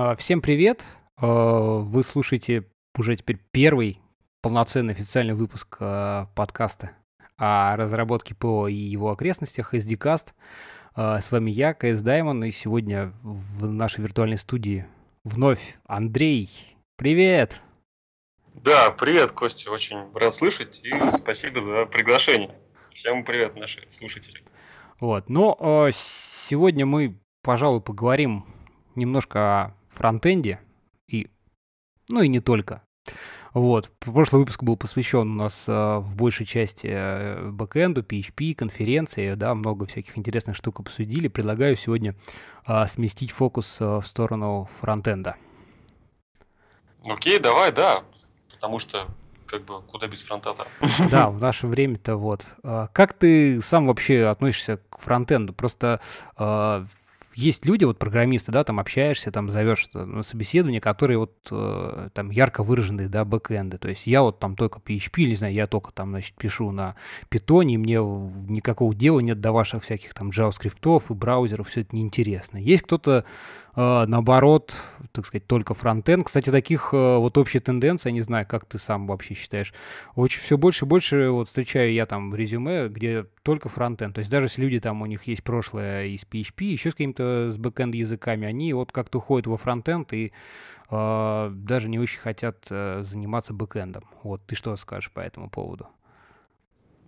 А, всем привет! А, вы слушаете уже теперь первый полноценный официальный выпуск а, подкаста о разработке ПО и его окрестностях SDCast. С вами я, КС Даймон, и сегодня в нашей виртуальной студии вновь Андрей. Привет! Да, привет, Костя, очень рад слышать, и спасибо за приглашение. Всем привет, наши слушатели. Вот, но ну, сегодня мы, пожалуй, поговорим немножко фронтенде и, ну и не только. Вот. Прошлый выпуск был посвящен у нас э, в большей части э, бэкэнду, PHP, конференции, да, много всяких интересных штук обсудили. Предлагаю сегодня э, сместить фокус э, в сторону фронтенда. Окей, давай, да, потому что как бы куда без фронта Да, в наше время-то вот. Э, как ты сам вообще относишься к фронтенду? Просто э, есть люди, вот программисты, да, там общаешься, там зовешь э, на собеседование, которые вот э, там ярко выраженные, да, бэкэнды. То есть я вот там только PHP, не знаю, я только там, значит, пишу на Питоне, мне никакого дела нет до ваших всяких там JavaScript и браузеров, все это неинтересно. Есть кто-то а, наоборот, так сказать, только фронтенд. Кстати, таких э, вот общих тенденций, я не знаю, как ты сам вообще считаешь, очень все больше и больше вот встречаю я там резюме, где только фронтенд. То есть даже если люди там, у них есть прошлое из PHP, еще с какими-то с бэкенд языками, они вот как-то уходят во фронтенд и э, даже не очень хотят э, заниматься бэкэндом. Вот ты что скажешь по этому поводу?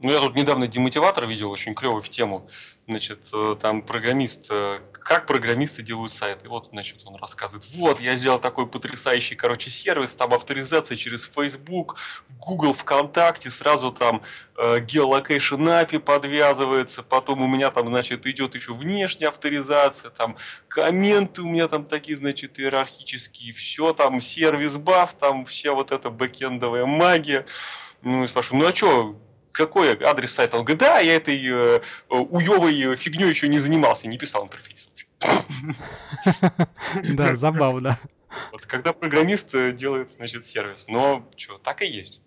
Ну, я тут недавно демотиватор видел, очень клевый в тему. Значит, э, там программист, э, как программисты делают сайты. Вот, значит, он рассказывает, вот, я сделал такой потрясающий, короче, сервис, там авторизация через Facebook, Google, ВКонтакте, сразу там э, геолокейшн API подвязывается, потом у меня там, значит, идет еще внешняя авторизация, там комменты у меня там такие, значит, иерархические, все там, сервис-бас, там вся вот эта бэкендовая магия. Ну, и спрашиваю, ну а что, какой адрес сайта? Он говорит, да, а я этой э, уевой э, фигней еще не занимался, не писал интерфейс. Да, забавно. Вот когда программист э, делает, значит, сервис. Но что, так и есть.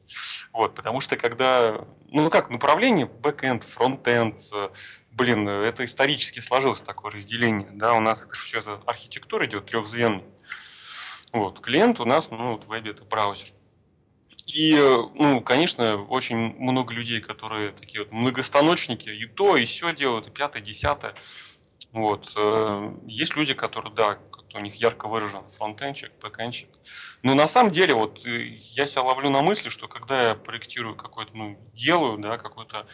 Вот, потому что когда, ну как, направление бэкэнд, фронтенд, э, блин, это исторически сложилось такое разделение, да, у нас это все за архитектура идет трехзвенная. Вот, клиент у нас, ну, вот в вебе это браузер. И, э, ну, конечно, очень много людей, которые такие вот многостаночники, и то, и все делают, и пятое, и десятое. Вот. Э, есть люди, которые, да, у них ярко выражен фронтенчик, бэкенчик. Но на самом деле, вот э, я себя ловлю на мысли, что когда я проектирую какой-то, ну, делаю, да, какую-то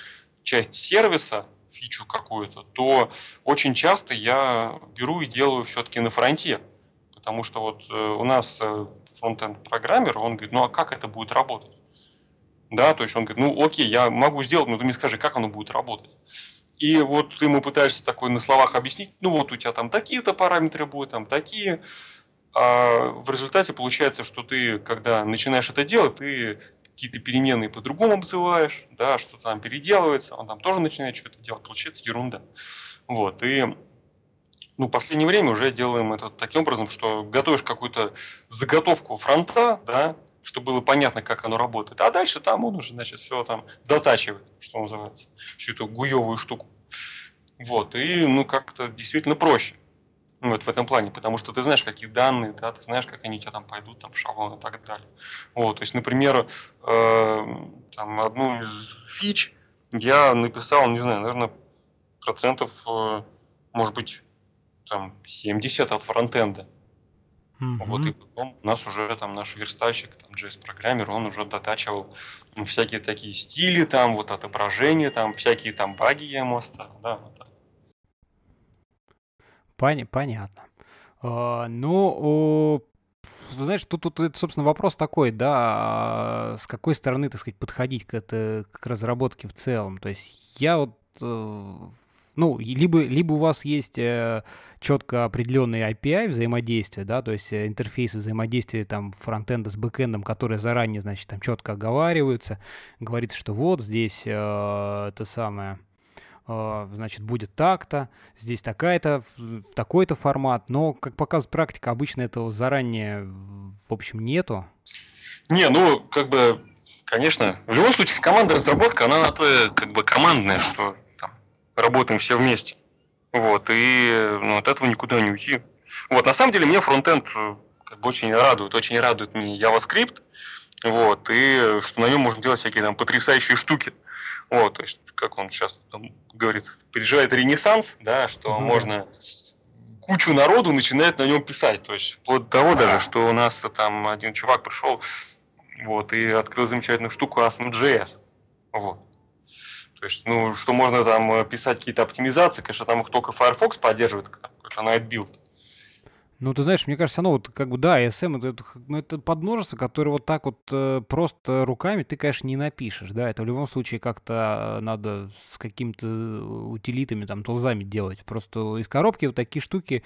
часть сервиса, фичу какую-то, то очень часто я беру и делаю все-таки на фронте. Потому что вот э, у нас э, фронтенд-программер, он говорит, ну а как это будет работать? Да, то есть он говорит, ну окей, я могу сделать, но ты мне скажи, как оно будет работать. И вот ты ему пытаешься такой на словах объяснить, ну вот у тебя там такие-то параметры будут, там такие. А в результате получается, что ты, когда начинаешь это делать, ты какие-то переменные по-другому обзываешь, да, что-то там переделывается, он там тоже начинает что-то делать, получается ерунда. Вот, и ну, в последнее время уже делаем это таким образом, что готовишь какую-то заготовку фронта, да, чтобы было понятно, как оно работает. А дальше там он уже, значит, все там дотачивает, что называется, всю эту гуевую штуку. Вот, и, ну, как-то действительно проще. Вот в этом плане, потому что ты знаешь, какие данные, да, ты знаешь, как они у тебя там пойдут, там, в шаблон и так далее. Вот, то есть, например, э, там, одну из фич я написал, не знаю, наверное, процентов, э, может быть, там 70 от фронтенда. Угу. Вот, и потом у нас уже там наш верстальщик, там JS-программер, он уже дотачивал ну, всякие такие стили, там вот отображения, там всякие там баги я ему оставил, да, вот так. Пон- понятно. А, ну, знаешь, тут, тут, это, собственно, вопрос такой, да, а, с какой стороны, так сказать, подходить к, это, к разработке в целом. То есть я вот э, ну, либо, либо у вас есть э, четко определенные API взаимодействия, да, то есть э, интерфейсы взаимодействия там фронтенда с бэкэндом, которые заранее, значит, там четко оговариваются, говорится, что вот здесь э, это самое, э, значит, будет так-то, здесь такая-то, такой-то формат, но, как показывает практика, обычно этого заранее, в общем, нету. Не, ну, как бы, конечно, в любом случае, команда разработка, она на то, э, как бы, командная, что работаем все вместе. Вот, и ну, от этого никуда не уйти. Вот, на самом деле, мне фронтенд э, как бы очень радует, очень радует мне JavaScript, вот, и что на нем можно делать всякие там потрясающие штуки. Вот, то есть, как он сейчас там говорит, переживает ренессанс, да, что mm-hmm. можно кучу народу начинает на нем писать. То есть, вплоть до того даже, что у нас там один чувак пришел, вот, и открыл замечательную штуку AsmJS. Вот. То есть, ну, что можно там э, писать какие-то оптимизации, конечно, там их только Firefox поддерживает, там, какой-то Nightbuild. Ну, ты знаешь, мне кажется, оно вот как бы, да, ESM эм это, это, ну, это подмножество, которое вот так вот э, просто руками ты, конечно, не напишешь, да, это в любом случае как-то э, надо с какими-то э, утилитами, там, толзами делать. Просто из коробки вот такие штуки,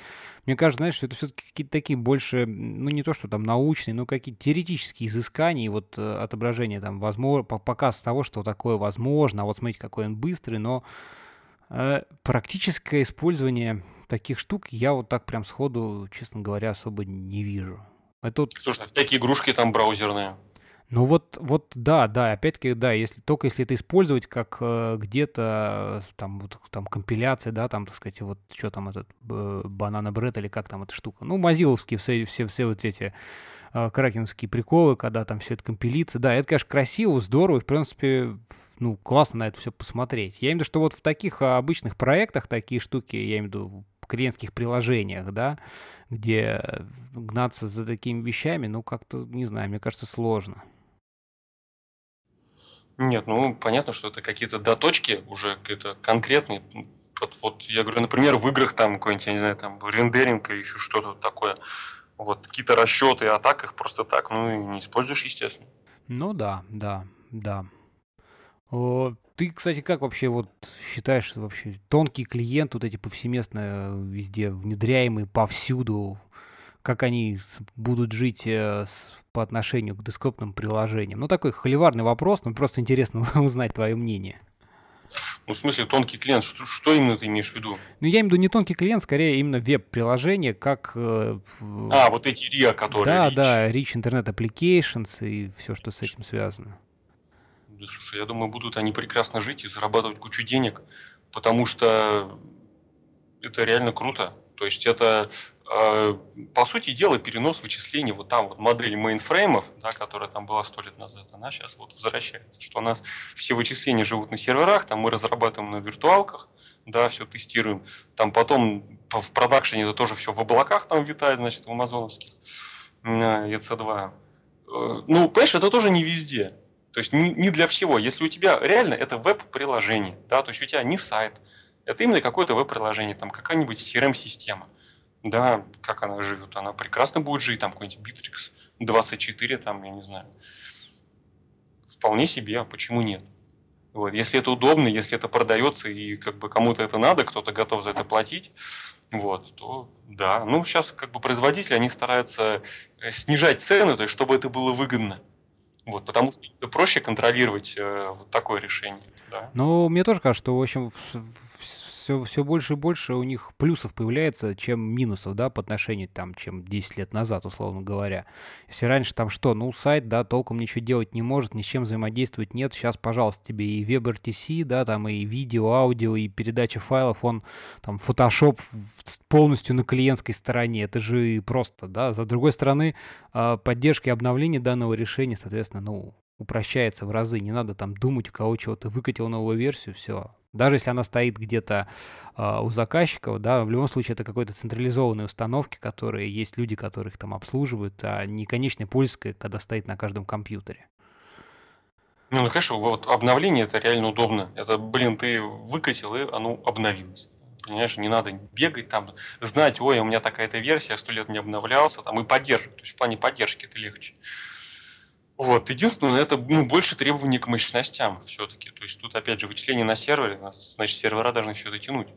мне кажется, знаешь, что это все-таки какие-то такие больше, ну, не то, что там научные, но какие-то теоретические изыскания, и вот э, отображение там, возможно, показ того, что такое возможно, а вот смотрите, какой он быстрый, но э, практическое использование таких штук я вот так прям сходу, честно говоря, особо не вижу. Это вот... Слушай, ну всякие игрушки там браузерные. Ну вот, вот да, да, опять-таки, да, если только если это использовать как э, где-то э, там вот там компиляция, да, там, так сказать, вот что там этот э, банана бред или как там эта штука. Ну, мазиловские все, все, все вот эти э, кракенские приколы, когда там все это компилится. Да, это, конечно, красиво, здорово, и, в принципе, ну, классно на это все посмотреть. Я имею в виду, что вот в таких а, обычных проектах такие штуки, я имею в виду клиентских приложениях, да, где э, гнаться за такими вещами, ну, как-то, не знаю, мне кажется, сложно. Нет, ну, понятно, что это какие-то доточки уже, какие-то конкретные. Вот, вот я говорю, например, в играх там какой-нибудь, я не знаю, там рендеринг или еще что-то такое. Вот какие-то расчеты, а так их просто так, ну, и не используешь, естественно. Ну да, да, да. Ты, кстати, как вообще вот считаешь вообще тонкий клиент, вот эти повсеместно э, везде внедряемые повсюду, как они будут жить э, по отношению к десктопным приложениям? Ну, такой холиварный вопрос, но просто интересно узнать твое мнение. Ну, в смысле, тонкий клиент, что, что именно ты имеешь в виду? Ну, я имею в виду не тонкий клиент, скорее именно веб-приложение, как... Э, а, вот эти РИА, которые... Да, речь. да, Rich Internet Applications и все, что с этим связано. Да, слушай, я думаю, будут они прекрасно жить и зарабатывать кучу денег, потому что это реально круто. То есть это, э, по сути дела, перенос вычислений вот там, вот модель мейнфреймов, да, которая там была сто лет назад, она сейчас вот возвращается, что у нас все вычисления живут на серверах, там мы разрабатываем на виртуалках, да, все тестируем, там потом в продакшене это тоже все в облаках там витает, значит, в амазоновских, EC2. Э, э, ну, понимаешь, это тоже не везде. То есть не, для всего. Если у тебя реально это веб-приложение, да, то есть у тебя не сайт, это именно какое-то веб-приложение, там какая-нибудь CRM-система. Да, как она живет, она прекрасно будет жить, там какой-нибудь Bittrex 24, там, я не знаю. Вполне себе, а почему нет? Вот. Если это удобно, если это продается и как бы кому-то это надо, кто-то готов за это платить, вот, то да. Ну, сейчас как бы производители, они стараются э, снижать цены, то есть чтобы это было выгодно. Вот, потому что проще контролировать э, вот такое решение. Да. Ну, мне тоже кажется, что, в общем, в, в, все, все больше и больше у них плюсов появляется, чем минусов, да, по отношению там, чем 10 лет назад, условно говоря. Если раньше там что, ну, сайт, да, толком ничего делать не может, ни с чем взаимодействовать нет, сейчас, пожалуйста, тебе и WebRTC, да, там и видео, аудио, и передача файлов, он там Photoshop полностью на клиентской стороне, это же просто, да. За другой стороны, а, поддержка и обновление данного решения, соответственно, ну, упрощается в разы. Не надо там думать, у кого чего-то выкатил новую версию, все, даже если она стоит где-то э, у заказчиков, да, в любом случае это какой-то централизованные установки, которые есть люди, которых там обслуживают, а не конечная польская, когда стоит на каждом компьютере. Ну, конечно, ну, вот обновление это реально удобно. Это, блин, ты выкатил, и оно обновилось. Понимаешь, не надо бегать там, знать, ой, у меня такая-то версия, сто лет не обновлялся, там и поддерживать. То есть в плане поддержки это легче. Вот, единственное, это ну, больше требований к мощностям все-таки. То есть тут, опять же, вычисления на сервере, значит, сервера должны все это тянуть.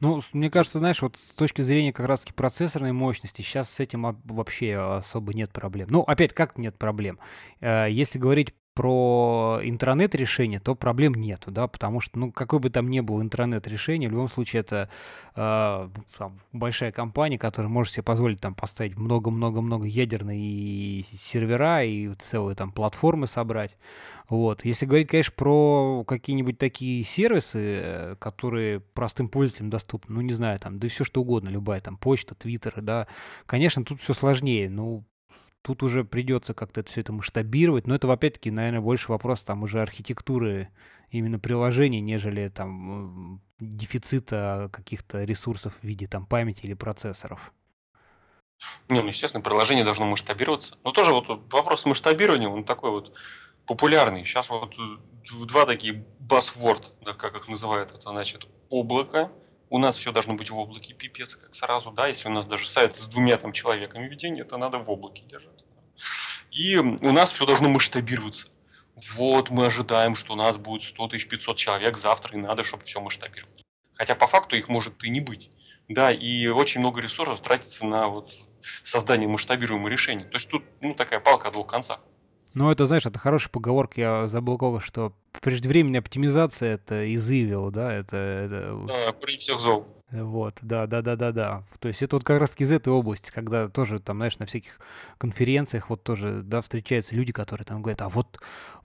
Ну, мне кажется, знаешь, вот с точки зрения как раз-таки процессорной мощности, сейчас с этим вообще а, особо нет проблем. Ну, опять, как нет проблем? Э, если говорить про интернет-решение, то проблем нету, да, потому что, ну, какой бы там ни был интернет-решение, в любом случае это э, там, большая компания, которая может себе позволить там поставить много-много-много ядерные сервера и целые там платформы собрать, вот. Если говорить, конечно, про какие-нибудь такие сервисы, которые простым пользователям доступны, ну, не знаю, там, да все что угодно, любая там почта, твиттер, да, конечно, тут все сложнее, ну, Тут уже придется как-то все это масштабировать, но это, опять-таки, наверное, больше вопрос там уже архитектуры именно приложений, нежели там дефицита каких-то ресурсов в виде там памяти или процессоров. Не, ну, естественно, приложение должно масштабироваться. Но тоже вот вопрос масштабирования, он такой вот популярный. Сейчас вот э, два такие buzzword, да, как их называют, это значит облако. У нас все должно быть в облаке, пипец, как сразу, да, если у нас даже сайт с двумя там человеками ведения, это надо в облаке держать. И у нас все должно масштабироваться. Вот мы ожидаем, что у нас будет 100 500 человек завтра, и надо, чтобы все масштабировалось. Хотя по факту их может и не быть. Да, и очень много ресурсов тратится на вот создание масштабируемого решения. То есть тут ну, такая палка о двух концах. Ну, это, знаешь, это хорошая поговорка. Я забыл кого, что преждевременная оптимизация — это изывил, да? Это, это... Да, при всех зол. Вот, да, да, да, да, да. То есть это вот как раз-таки из этой области, когда тоже там, знаешь, на всяких конференциях вот тоже, да, встречаются люди, которые там говорят, а вот,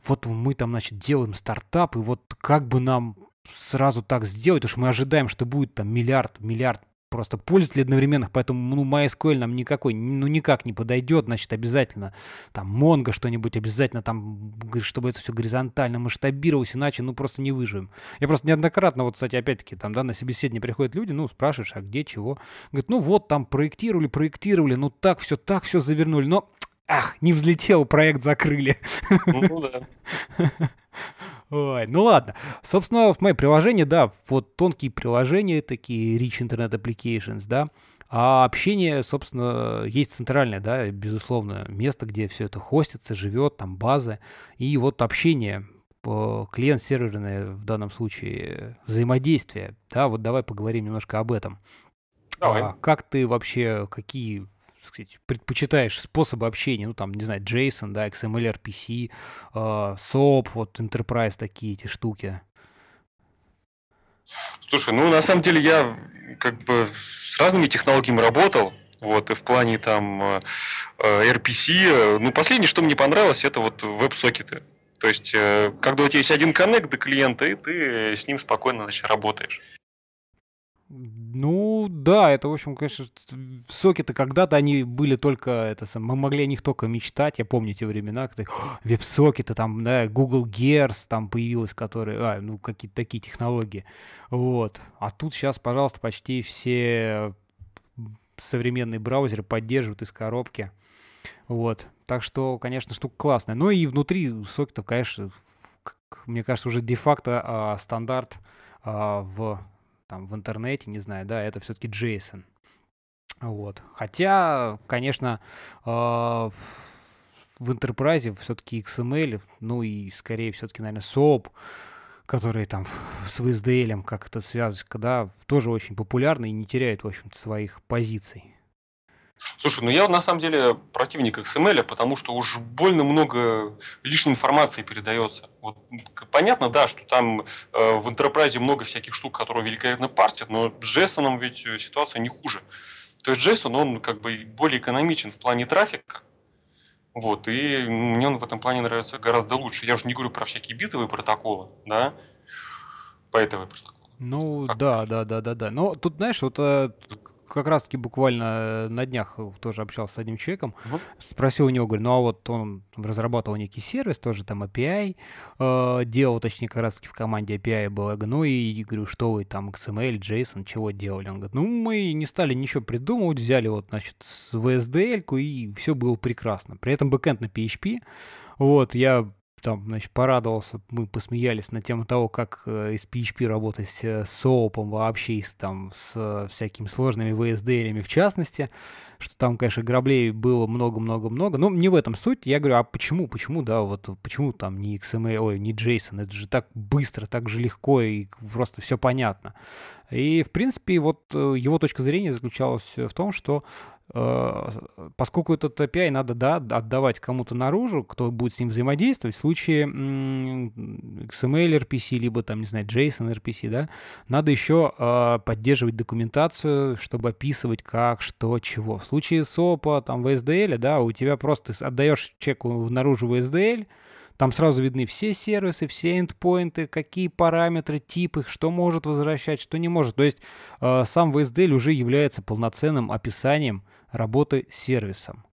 вот мы там, значит, делаем стартап, и вот как бы нам сразу так сделать, уж мы ожидаем, что будет там миллиард, миллиард просто пользователей одновременных, поэтому ну, MySQL нам никакой, ну никак не подойдет, значит обязательно там Mongo что-нибудь обязательно там, чтобы это все горизонтально масштабировалось, иначе ну просто не выживем. Я просто неоднократно, вот, кстати, опять-таки там, да, на собеседование приходят люди, ну спрашиваешь, а где, чего? Говорит, ну вот там проектировали, проектировали, ну так все, так все завернули, но ах, не взлетел, проект закрыли. Ну да. Ой, ну ладно. Собственно, в мои приложения, да, вот тонкие приложения, такие Rich Internet Applications, да, а общение, собственно, есть центральное, да, безусловно, место, где все это хостится, живет, там базы. И вот общение, э, клиент-серверное в данном случае взаимодействие. Да, вот давай поговорим немножко об этом. Давай. А, как ты вообще, какие сказать, предпочитаешь способы общения, ну, там, не знаю, JSON, да, XML, RPC, э, а, SOAP, вот, Enterprise, такие эти штуки? Слушай, ну, на самом деле я как бы с разными технологиями работал, вот, и в плане там э, RPC, ну, последнее, что мне понравилось, это вот веб-сокеты. То есть, э, когда у тебя есть один коннект до клиента, и ты с ним спокойно, значит, работаешь. Ну, да, это, в общем, конечно, соки-то когда-то они были только, это, мы могли о них только мечтать, я помню те времена, когда веб-сокеты, там, да, Google Gears там появилось, которые, а, ну, какие-то такие технологии, вот. А тут сейчас, пожалуйста, почти все современные браузеры поддерживают из коробки, вот. Так что, конечно, штука классная. Ну и внутри сокетов, конечно, мне кажется, уже де-факто а, стандарт а, в там в интернете, не знаю, да, это все-таки JSON. Вот. Хотя, конечно, а, в Enterprise все-таки XML, эм ну и скорее все-таки, наверное, SOAP, которые там с VSDL, как эта связочка, да, тоже очень популярны и не теряют, в общем-то, своих позиций. Слушай, ну я на самом деле противник XML, потому что уж больно много лишней информации передается. Вот, понятно, да, что там э, в Enterprise много всяких штук, которые великолепно парсят, но с JSON ведь э, ситуация не хуже. То есть JSON, он как бы более экономичен в плане трафика, вот, и мне он в этом плане нравится гораздо лучше. Я уже не говорю про всякие битовые протоколы, да, поэтовые протоколы. Ну, как? да, да, да, да, да. Но тут, знаешь, вот э, как раз-таки буквально э, на днях э, тоже общался с одним человеком, угу. спросил у него, говорю, ну а вот он разрабатывал некий сервис, тоже там API, э, делал, точнее, как раз-таки в команде API было, ну и говорю, что вы там, XML, JSON, чего делали? Он говорит, ну мы не стали ничего придумывать, взяли вот, значит, VSDL-ку и все было прекрасно. При этом бэкэнд на PHP, вот, я там, значит, порадовался, мы посмеялись на тему того, как э, из PHP работать э, с соопом вообще, и с, там, с э, всякими сложными vsdl в частности, что там, конечно, граблей было много-много-много, но ну, не в этом суть. Я говорю, а почему, почему, да, вот почему там не XML, ой, не JSON, это же так быстро, так же легко и просто все понятно. И, в принципе, вот его точка зрения заключалась в том, что Э, поскольку этот API надо да, отдавать кому-то наружу, кто будет с ним взаимодействовать, в случае XML RPC, либо там, не знаю, JSON RPC, да, надо еще э, поддерживать документацию, чтобы описывать как, что, чего. В случае SOAP, а, там, VSDL, да, у тебя просто отдаешь чеку наружу VSDL, там сразу видны все сервисы, все эндпоинты, какие параметры, тип их, что может возвращать, что не может. То есть э, сам VSDL уже является полноценным описанием работы с сервисом.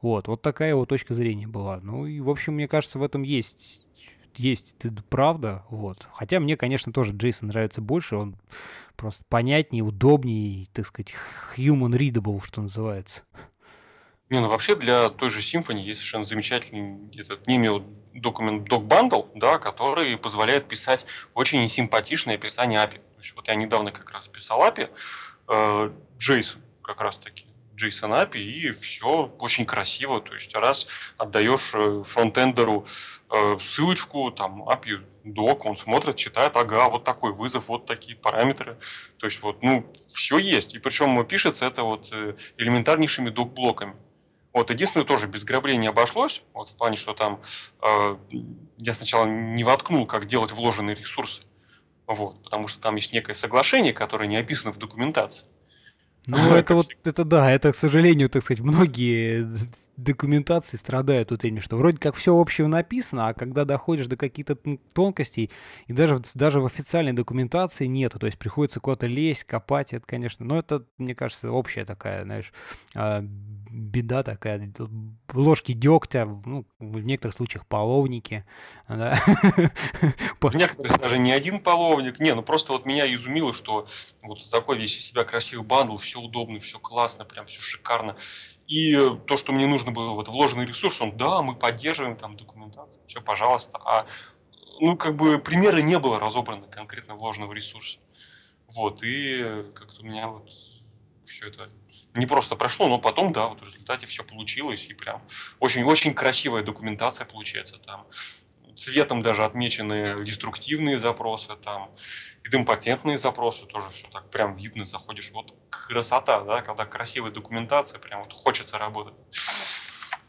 Вот, вот такая его точка зрения была. Ну и, в общем, мне кажется, в этом есть есть правда, вот. Хотя мне, конечно, тоже Джейсон нравится больше, он просто понятнее, удобнее, так сказать, human readable, что называется. Не, ну вообще для той же Symfony есть совершенно замечательный этот Nimio документ Doc Bundle, да, который позволяет писать очень симпатичное описание API. То есть, вот я недавно как раз писал API, э, JSON как раз таки, JSON API, и все очень красиво. То есть раз отдаешь э, фронтендеру э, ссылочку, там API док, он смотрит, читает, ага, вот такой вызов, вот такие параметры. То есть вот, ну, все есть. И причем э, пишется это вот э, элементарнейшими док-блоками. Вот, единственное, тоже без граблей не обошлось, вот в плане, что там э, я сначала не воткнул, как делать вложенные ресурсы, вот, потому что там есть некое соглашение, которое не описано в документации. Ну, а, это вот, всегда. это да, это, к сожалению, так сказать, многие документации страдают вот этим, что вроде как все общее написано, а когда доходишь до каких-то тонкостей, и даже, даже в официальной документации нету, то есть приходится куда-то лезть, копать, это, конечно, но это, мне кажется, общая такая, знаешь, а, беда такая, ложки дегтя, ну, в некоторых случаях половники. Да. В некоторых даже не один половник, не, ну просто вот меня изумило, что вот такой весь из себя красивый бандл, все все удобно, все классно, прям все шикарно. И то, что мне нужно было, вот вложенный ресурс, он, да, мы поддерживаем там документацию, все, пожалуйста. А, ну, как бы примеры не было разобрано конкретно вложенного ресурса. Вот, и как-то у меня вот все это не просто прошло, но потом, да, вот в результате все получилось, и прям очень-очень красивая документация получается там цветом даже отмечены деструктивные запросы, там, и идемпотентные запросы, тоже все так прям видно, заходишь, вот красота, да, когда красивая документация, прям вот хочется работать.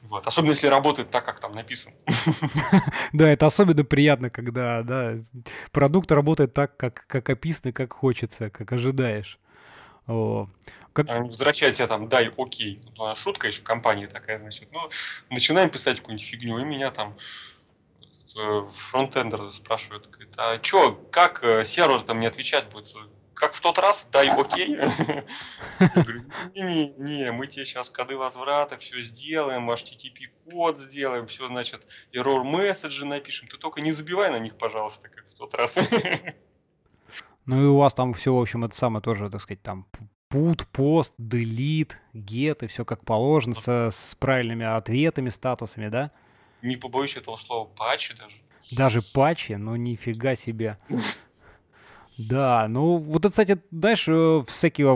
Вот. Особенно если работает так, как там написано. Да, это особенно приятно, когда да, продукт работает так, как, как описано, как хочется, как ожидаешь. О. Как... Возвращай тебя там, дай окей. Ну, а шутка еще в компании такая, значит. Ну, начинаем писать какую-нибудь фигню, и меня там Э, фронтендер спрашивает, говорит, а чё, как э, сервер там не отвечать будет? Как в тот раз, дай окей. Говорю, не не мы тебе сейчас коды возврата все сделаем, HTTP-код сделаем, все, значит, error месседжи напишем. Ты только не забивай на них, пожалуйста, как в тот раз. Ну и у вас там все, в общем, это самое тоже, так сказать, там put, post, delete, get и все как положено, с, с правильными ответами, статусами, да? не побоюсь этого слова, патчи даже. Даже патчи? Ну нифига себе. Да, ну вот это, кстати, дальше э, всякие,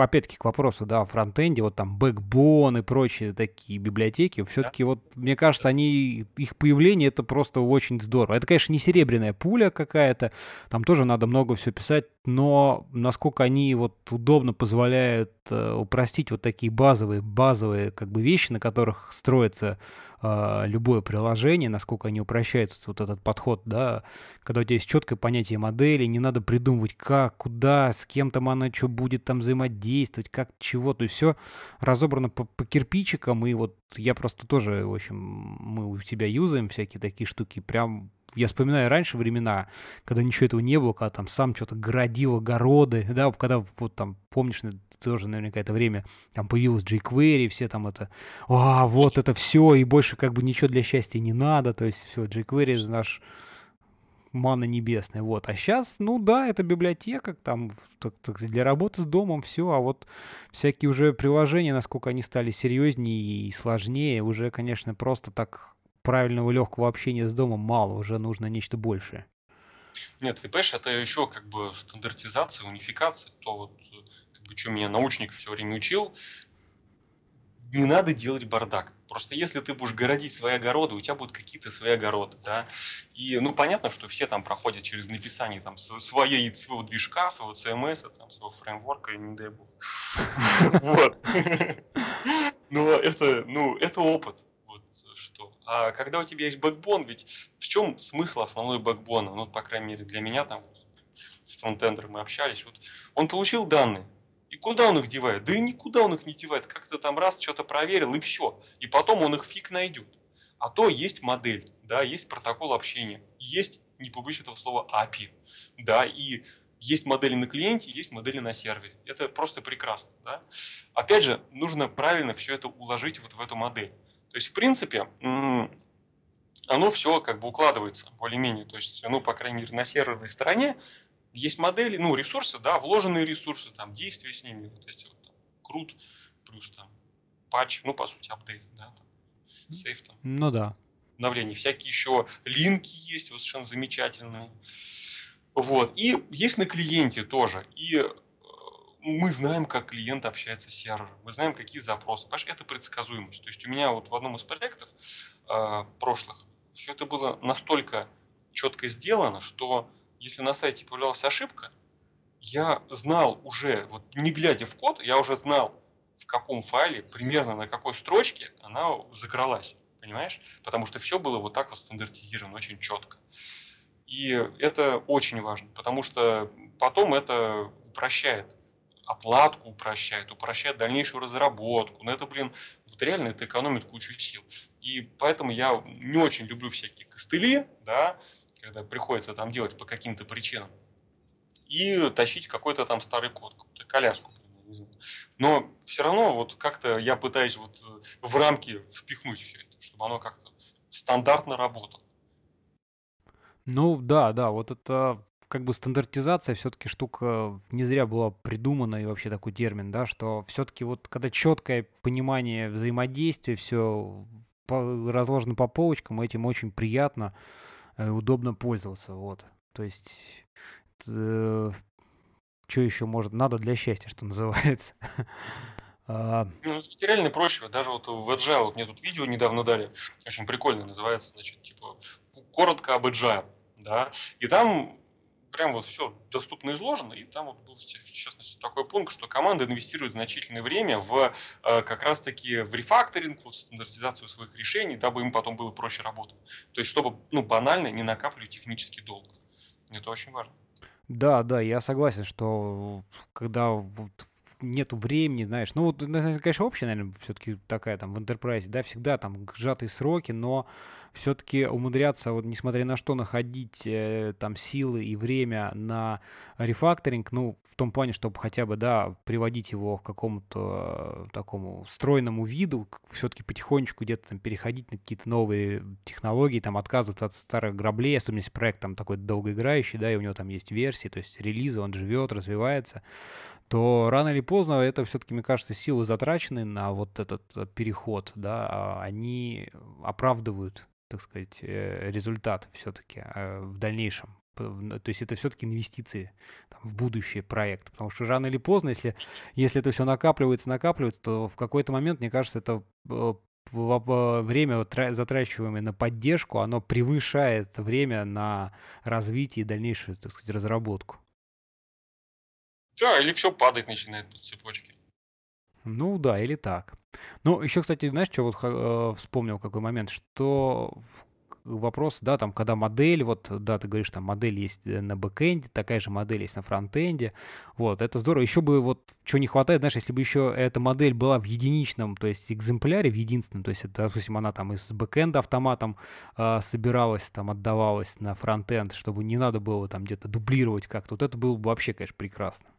опять-таки, к вопросу, да, фронтенде, вот там Backbone и прочие такие библиотеки, все-таки да. вот, мне кажется, они, их появление, это просто очень здорово. Это, конечно, не серебряная пуля какая-то, там тоже надо много все писать, но насколько они вот удобно позволяют Э, упростить вот такие базовые, базовые как бы вещи, на которых строится а, любое приложение, насколько они упрощают вот этот подход, да, когда у тебя есть четкое понятие модели, не надо придумывать как, куда, с кем там она что будет там взаимодействовать, как, чего, то есть все разобрано по, по кирпичикам, и вот я просто тоже, в общем, мы у себя юзаем всякие такие штуки, прям я вспоминаю раньше времена, когда ничего этого не было, когда там сам что-то городил огороды, да, когда вот там, помнишь, тоже наверняка это время, там появилось jQuery, все там это, а, вот это все, и больше как бы ничего для счастья не надо, то есть все, jQuery же наш мана небесная, вот. А сейчас, ну да, это библиотека, там так, так, для работы с домом все, а вот всякие уже приложения, насколько они стали серьезнее и сложнее, уже, конечно, просто так правильного легкого общения с домом мало, уже нужно нечто большее. Нет, ты понимаешь, это еще как бы стандартизация, унификация, то вот, как бы, что меня научник все время учил, не надо делать бардак. Просто если ты будешь городить свои огороды, у тебя будут какие-то свои огороды, да. И, ну, понятно, что все там проходят через написание там своей, своего движка, своего CMS, а там, своего фреймворка, не дай бог. Вот. Но ну, это, ну, это опыт что. А когда у тебя есть бэкбон, ведь в чем смысл основной бэкбона? Ну, по крайней мере, для меня там с фронтендером мы общались. Вот он получил данные. И куда он их девает? Да и никуда он их не девает. Как-то там раз что-то проверил и все. И потом он их фиг найдет. А то есть модель, да, есть протокол общения, есть, не публично этого слова, API, да, и есть модели на клиенте, есть модели на сервере. Это просто прекрасно. Да? Опять же, нужно правильно все это уложить вот в эту модель. То есть, в принципе, оно все как бы укладывается более-менее. То есть, ну, по крайней мере, на серверной стороне есть модели, ну, ресурсы, да, вложенные ресурсы, там, действия с ними, вот эти вот, крут, плюс там, патч, ну, по сути, апдейт, да, там, сейф там. Ну, да. Обновление. Всякие еще линки есть, вот, совершенно замечательные. Вот. И есть на клиенте тоже. И мы знаем, как клиент общается с сервером, мы знаем, какие запросы. Понимаешь, это предсказуемость. То есть у меня вот в одном из проектов э, прошлых все это было настолько четко сделано, что если на сайте появлялась ошибка, я знал уже, вот не глядя в код, я уже знал, в каком файле, примерно на какой строчке она закралась, понимаешь? Потому что все было вот так вот стандартизировано, очень четко. И это очень важно, потому что потом это упрощает отладку упрощает, упрощает дальнейшую разработку. Но ну, это, блин, вот реально это экономит кучу сил. И поэтому я не очень люблю всякие костыли, да, когда приходится там делать по каким-то причинам. И тащить какой-то там старый код, какую-то коляску. Но все равно вот как-то я пытаюсь вот э, в рамки впихнуть все это, чтобы оно как-то стандартно работало. Ну да, да, вот это как бы стандартизация все-таки штука не зря была придумана и вообще такой термин, да, что все-таки вот когда четкое понимание взаимодействия, все разложено по полочкам, этим очень приятно и э, удобно пользоваться, вот. То есть э, что еще может, надо для счастья, что называется. А. Ну, это реально проще. Даже вот в Agile, вот мне тут видео недавно дали, очень прикольно называется, значит, типа, коротко об Agile, да, и там прям вот все доступно изложено, и там вот был, в частности, такой пункт, что команда инвестирует значительное время в э, как раз-таки в рефакторинг, вот, стандартизацию своих решений, дабы им потом было проще работать. То есть, чтобы, ну, банально не накапливать технический долг. Это очень важно. Да, да, я согласен, что когда вот нету времени, знаешь. Ну, вот, ну, конечно, общая, наверное, все-таки такая там в Enterprise, да, всегда там сжатые сроки, но все-таки умудряться, вот несмотря на что, находить э, там силы и время на рефакторинг, ну, в том плане, чтобы хотя бы, да, приводить его к какому-то э, такому стройному виду, все-таки потихонечку где-то там переходить на какие-то новые технологии, там отказываться от старых граблей, особенно если проект там такой долгоиграющий, да, и у него там есть версии, то есть релизы, он живет, развивается то рано или поздно это все-таки, мне кажется, силы затрачены на вот этот э, переход, да, а они оправдывают, так сказать, э, результат все-таки э, в дальнейшем. То есть это все-таки инвестиции там, в будущее проект. Потому что рано или поздно, если, если это все накапливается, накапливается, то в какой-то момент, мне кажется, это время, затрачиваемое на поддержку, оно превышает время на развитие и дальнейшую, так сказать, разработку. Все, или все падать начинает по цепочке. Ну да, или так. Ну, еще, кстати, знаешь, что вот э, вспомнил какой момент, что вопрос, да, там, когда модель, вот, да, ты говоришь, там, модель есть э, на бэкэнде, такая же модель есть на фронтенде, вот, это здорово. Еще бы вот, что не хватает, знаешь, если бы еще эта модель была в единичном, то есть экземпляре, в единственном, то есть, это, допустим, она там из бэкэнда автоматом э, собиралась, там, отдавалась на фронтенд, чтобы не надо было там где-то дублировать как-то, вот это было бы вообще, конечно, прекрасно.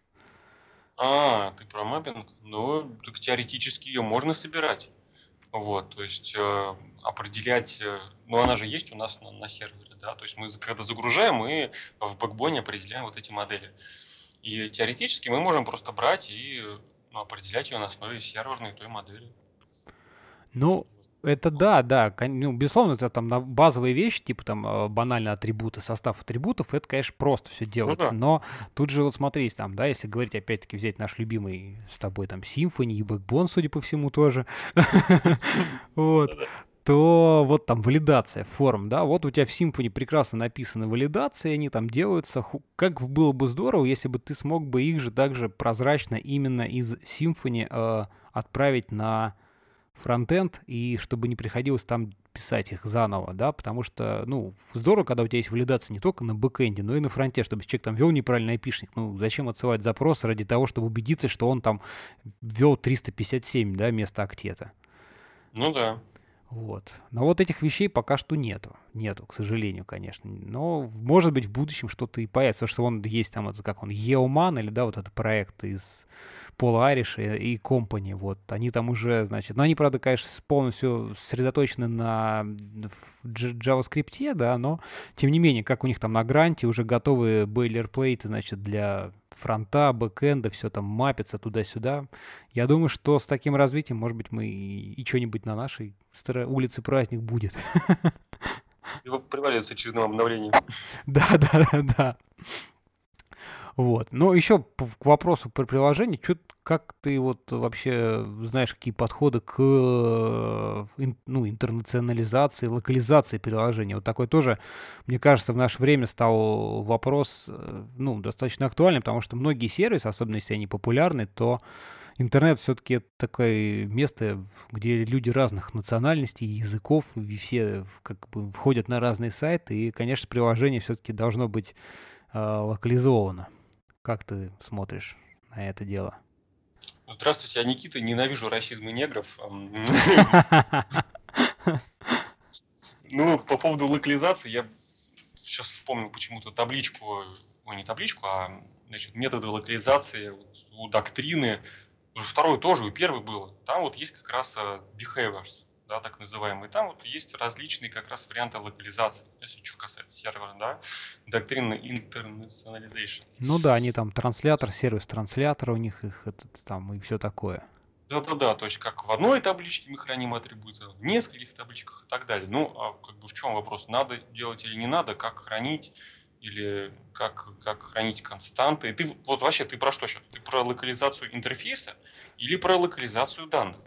А, ты про маппинг? Ну, так теоретически ее можно собирать. Вот, то есть э, определять, э, ну она же есть у нас на, на сервере, да, то есть мы когда загружаем, мы в бэкбоне определяем вот эти модели. И теоретически мы можем просто брать и ну, определять ее на основе серверной той модели. Ну, это да, да, ну, безусловно, это там базовые вещи, типа там э, банальные атрибуты, состав атрибутов, это, конечно, просто все ну делается, ну, да. но тут же вот смотрите, там, да, если говорить, опять-таки, взять наш любимый с тобой там Symfony и Backbone, судя по всему, тоже, вот, то вот там валидация форм, да, вот у тебя в Symfony прекрасно написаны валидации, они там делаются, как было бы здорово, если бы ты смог бы их же также прозрачно именно из Symfony э, отправить на фронтенд, и чтобы не приходилось там писать их заново, да, потому что, ну, здорово, когда у тебя есть валидация не только на бэкэнде, но и на фронте, чтобы человек там вел неправильный айпишник, ну, зачем отсылать запрос ради того, чтобы убедиться, что он там вел 357, да, вместо актета. Ну да. Вот. Но вот этих вещей пока что нету. Нету, к сожалению, конечно. Но, может быть, в будущем что-то и появится. Потому что он есть там, это, как он, Еоман, или, да, вот этот проект из Пола Ариша и компании, вот, они там уже, значит, но они, правда, конечно, полностью сосредоточены на JavaScript, да, но, тем не менее, как у них там на гранте уже готовы бойлерплейты, значит, для фронта, бэкэнда, все там мапится туда-сюда. Я думаю, что с таким развитием, может быть, мы и, что-нибудь на нашей улице праздник будет. Его привалится очередного обновления. Да, да, да, да. Вот. Но еще к вопросу про приложение, что, как ты вот вообще э, знаешь, какие подходы к э, ну, интернационализации, локализации приложения? Вот такой тоже, мне кажется, в наше время стал вопрос э, ну, достаточно актуальным, потому что многие сервисы, особенно если они популярны, то интернет все-таки это такое место, где люди разных национальностей, языков, и все как бы входят на разные сайты, и, конечно, приложение все-таки должно быть э, локализовано. Как ты смотришь на это дело? Здравствуйте, я Никита, ненавижу расизм и негров. Ну, по поводу локализации, я сейчас вспомнил почему-то табличку, ой, не табличку, а значит, методы локализации у доктрины. Второй тоже, и первый было. Там вот есть как раз а, behaviors да, так называемый. Там вот есть различные как раз варианты локализации, ну, если что касается сервера, да, доктрина internationalization. Ну да, они там транслятор, сервис транслятора у них, их это, там и все такое. Да-да-да, то есть как в одной табличке мы храним атрибуты, в нескольких табличках и так далее. Ну, а как бы в чем вопрос, надо делать или не надо, как хранить, или как, как хранить константы. Ты, вот вообще, ты про что сейчас? Ты про локализацию интерфейса или про локализацию данных?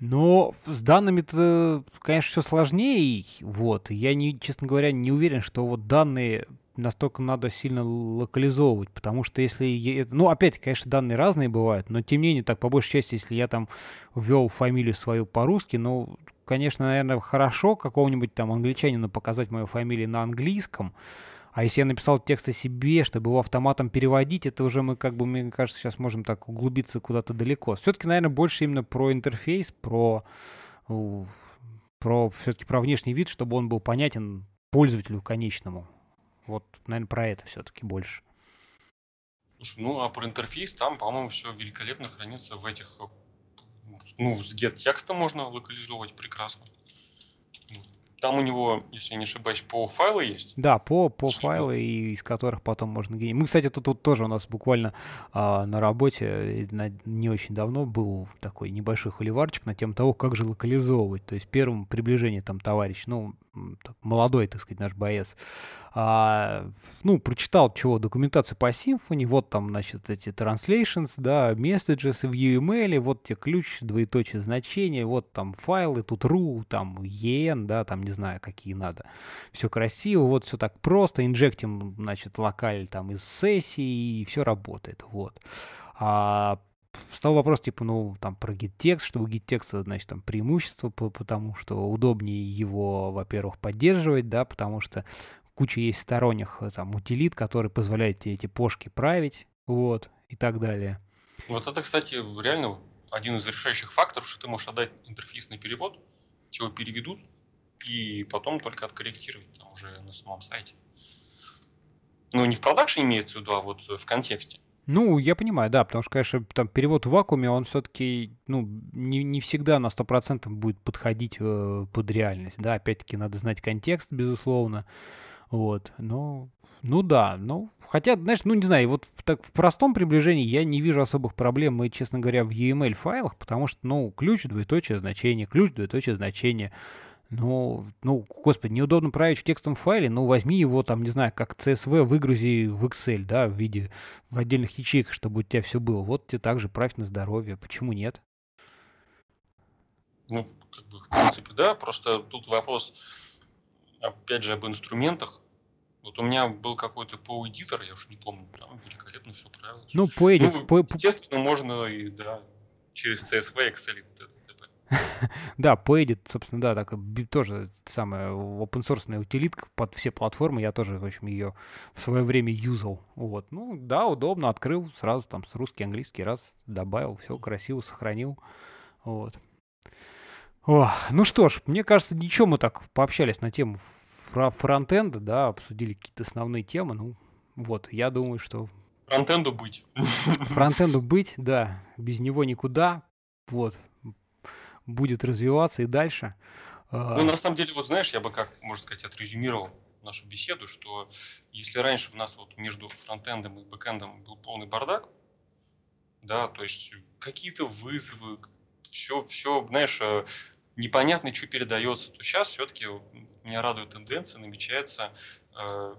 Но с данными-то, конечно, все сложнее. Вот. Я, не, честно говоря, не уверен, что вот данные настолько надо сильно локализовывать, потому что если... Ну, опять, конечно, данные разные бывают, но тем не менее, так, по большей части, если я там ввел фамилию свою по-русски, ну, конечно, наверное, хорошо какого-нибудь там англичанину показать мою фамилию на английском, а если я написал тексты себе, чтобы его автоматом переводить, это уже мы, как бы, мне кажется, сейчас можем так углубиться куда-то далеко. Все-таки, наверное, больше именно про интерфейс, про, про все-таки про внешний вид, чтобы он был понятен пользователю конечному. Вот, наверное, про это все-таки больше. Слушай, ну а про интерфейс там, по-моему, все великолепно хранится в этих... Ну, ну, с get текста можно локализовывать прекрасно. Там у него, если не ошибаюсь, по файлы есть? Да, по, по файлы, и из которых потом можно генерировать. Мы, кстати, тут, тут тоже у нас буквально а, на работе на, не очень давно был такой небольшой холиварчик на тему того, как же локализовывать. То есть первым приближение там товарищ, ну, так, молодой, так сказать, наш боец, а, ну, прочитал чего, документацию по симфонии, вот там, значит, эти translations, да, messages в UML, вот те ключ, двоеточие значения, вот там файлы, тут ru, там en, да, там не знаю, какие надо. Все красиво, вот все так просто, инжектим, значит, локаль там из сессии, и все работает, вот. А стал вопрос, типа, ну, там, про GitTex, что у GitTex, значит, там, преимущество, потому что удобнее его, во-первых, поддерживать, да, потому что куча есть сторонних, э, там, утилит, которые позволяют тебе эти пошки править, вот, и так далее. Вот это, кстати, реально один из решающих факторов, что ты можешь отдать интерфейсный перевод, его переведут, и потом только откорректировать там уже на самом сайте. Ну, не в продакшене имеется в виду, а вот в контексте. Ну, я понимаю, да, потому что, конечно, там перевод в вакууме, он все-таки, ну, не, не всегда на 100% будет подходить э, под реальность, да, опять-таки надо знать контекст, безусловно, вот, но, ну да, ну, хотя, знаешь, ну, не знаю, вот в, так, в простом приближении я не вижу особых проблем, и, честно говоря, в EML файлах, потому что, ну, ключ, двоеточие, значение, ключ, двоеточие, значение, ну, ну, господи, неудобно править в текстовом файле, ну, возьми его там, не знаю, как CSV, выгрузи в Excel, да, в виде, в отдельных ячейках, чтобы у тебя все было. Вот тебе также правь на здоровье. Почему нет? Ну, как бы, в принципе, да, просто тут вопрос, опять же, об инструментах. Вот у меня был какой-то PO-эдитор, я уж не помню, там великолепно все правилось. Ну, PO-эдитор. Ну, по... естественно, можно и, да, через CSV, Excel, да, поедет, собственно, да, так тоже самая open source утилитка под все платформы. Я тоже, в общем, ее в свое время юзал. Вот. Ну, да, удобно, открыл сразу там с русский, английский раз добавил, все красиво сохранил. Вот. О, ну что ж, мне кажется, ничего мы так пообщались на тему фронтенда, да, обсудили какие-то основные темы. Ну, вот, я думаю, что... Фронтенду быть. Фронтенду быть, да. Без него никуда. Вот будет развиваться и дальше. А, ну, на самом деле, вот знаешь, я бы как, можно сказать, отрезюмировал нашу беседу, что если раньше у нас вот между фронтендом и бэкендом был полный бардак, да, то есть какие-то вызовы, все, все, знаешь, э, непонятно, что передается, то сейчас все-таки меня радует тенденция, намечается э,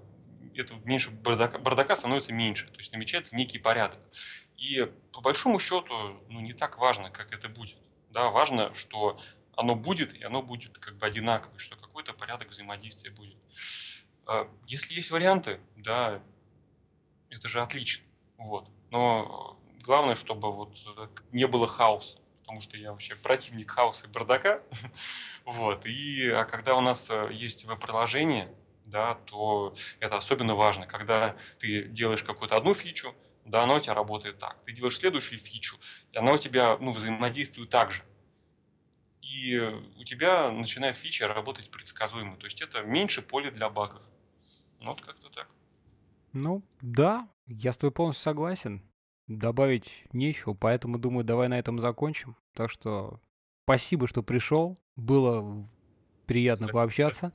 это меньше бардака, бардака становится меньше, то есть намечается некий порядок. И по большому счету, ну не так важно, как это будет. Да, важно, что оно будет, и оно будет как бы одинаковое, что какой-то порядок взаимодействия будет. А, если есть варианты, да, это же отлично. Вот. Но главное, чтобы вот э, не было хаоса, потому что я вообще противник хаоса и бардака. вот. И, а когда у нас э, есть веб-приложение, да, то это особенно важно, когда ты делаешь какую-то одну фичу, да, она у тебя работает так. Ты делаешь следующую фичу, и она у тебя ну, взаимодействует так же. И у тебя начинает фича работать предсказуемо. То есть это меньше поле для багов. Ну, вот как-то так. Ну, да, я с тобой полностью согласен. Добавить нечего, поэтому, думаю, давай на этом закончим. Так что спасибо, что пришел. Было приятно спасибо. пообщаться.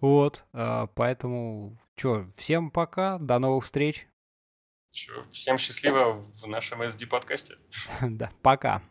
Вот, а, поэтому, что, всем пока, до новых встреч. Всем счастливо в нашем SD-подкасте. Да, пока.